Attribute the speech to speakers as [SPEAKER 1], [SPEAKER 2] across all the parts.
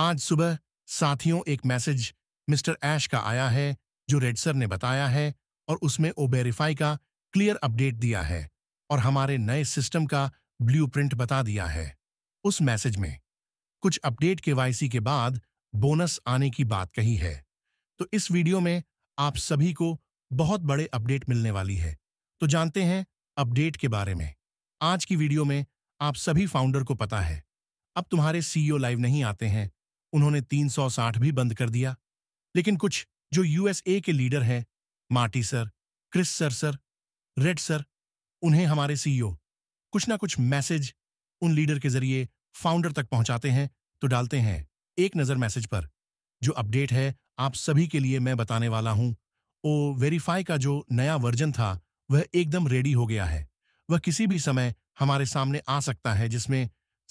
[SPEAKER 1] आज सुबह साथियों एक मैसेज मिस्टर ऐश का आया है जो रेड सर ने बताया है और उसमें ओबेरिफाई का क्लियर अपडेट दिया है और हमारे नए सिस्टम का ब्लूप्रिंट बता दिया है उस मैसेज में कुछ अपडेट के के बाद बोनस आने की बात कही है तो इस वीडियो में आप सभी को बहुत बड़े अपडेट मिलने वाली है तो जानते हैं अपडेट के बारे में आज की वीडियो में आप सभी फाउंडर को पता है अब तुम्हारे सीईओ लाइव नहीं आते हैं उन्होंने 360 भी बंद कर दिया लेकिन कुछ जो यूएसए के लीडर हैं Marty sir Chris sir sir Reid sir उन्हें हमारे सीईओ e कुछ ना कुछ मैसेज उन लीडर के जरिए फाउंडर तक पहुंचाते हैं तो डालते हैं एक नज़र मैसेज पर जो अपडेट है आप सभी के लिए मैं बताने वाला हूं ओ वेरीफाई का जो नया वर्जन था वह एकदम रेडी हो गया है वह किसी भी समय हमारे सामने आ सकता है जिसमें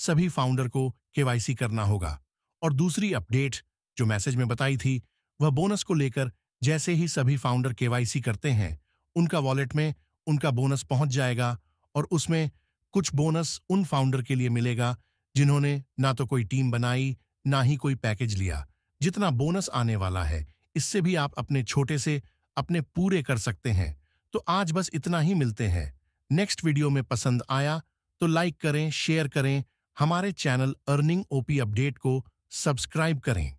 [SPEAKER 1] सभी फाउंडर को केवाईसी करना होगा और दूसरी अपडेट जो मैसेज में बताई थी वह बोनस को लेकर जैसे ही सभी फाउंडर केवाईसी करते हैं उनका वॉलेट में उनका बोनस पहुंच जाएगा और उसमें कुछ बोनस उन फाउंडर के लिए मिलेगा जिन्होंने ना तो कोई टीम बनाई ना ही कोई पैकेज लिया जितना बोनस आने वाला है इससे भी आप अपने छोटे से अपने पूरे कर सकते हैं तो आज बस इतना ही मिलते हैं नेक्स्ट वीडियो में पसंद आया तो लाइक करें शेयर करें हमारे चैनल अर्निंग ओपी अपडेट को सब्सक्राइब करें